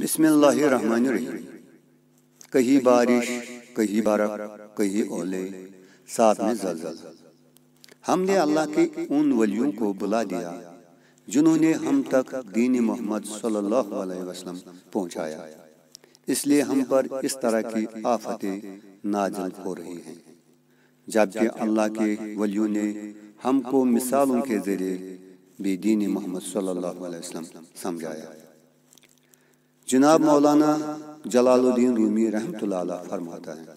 रही कहीं बारिश कहीं बर्फ कहीं ओले साथ में जलजल हमने अल्लाह के उन वलियों को बुला दिया जिन्होंने हम तक दीन मोहम्मद सल्लल्लाहु अलैहि वसल्लम पहुंचाया इसलिए हम पर इस तरह की आफतें नाजल हो रही हैं जबकि अल्लाह के वलियों ने हमको मिसालों के जरिए भी दीन मोहम्मद सल्लल्लाहु अलैहि वसल्लम समझाया जनाब मौलाना जलालुद्दीन रूमी रहमत फरमाता है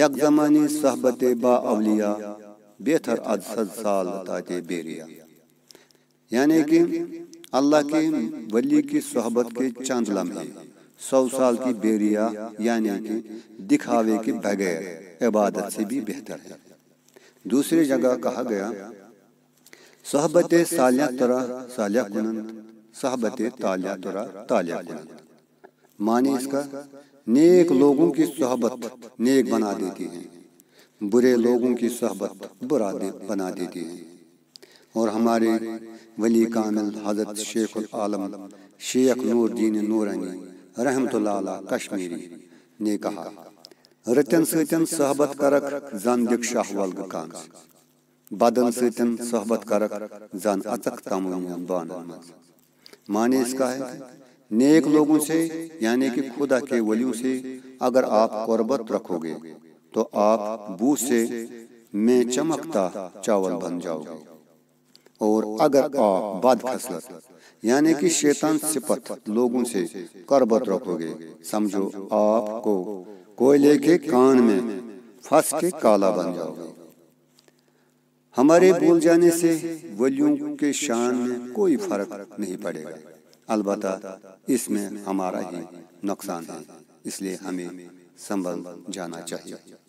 यक जमानी सहबत बाउलिया बेहतर अदसद साल तात बेरिया यानी कि अल्लाह के वली की सहबत के चंद लम्हे सौ साल की बेरिया यानी कि दिखावे के बगैर इबादत से भी बेहतर है दूसरी जगह कहा गया सहबत सालिया तरह सालिया कुनंद सहबत तालिया तुरा तालिया कुरान माने इसका नेक लोगों की सहबत नेक बना देती है बुरे लोगों की सहबत बुरा दे, बना देती है और हमारे वली कामिल हजरत शेख आलम शेख नूर दीन नूरानी रहमत कश्मीरी ने कहा रतन सतन सहबत करक जन दिक्शाह वल्ग कान बदन सतन सहबत करक जन अचक तमाम बान माने इसका है नेक लोगों से यानी कि खुदा के वलियों से अगर आप कुर्बत रखोगे तो आप बू से में चमकता चावल बन जाओगे और अगर आप बद खसलत यानी कि शैतान सिपत लोगों से करबत रखोगे समझो आपको कोयले के कान में फंस के काला बन जाओगे हमारे बोल जाने से वलियों के शान में कोई फर्क नहीं पड़ेगा अलबत् इसमें हमारा ही नुकसान है इसलिए हमें संभल जाना चाहिए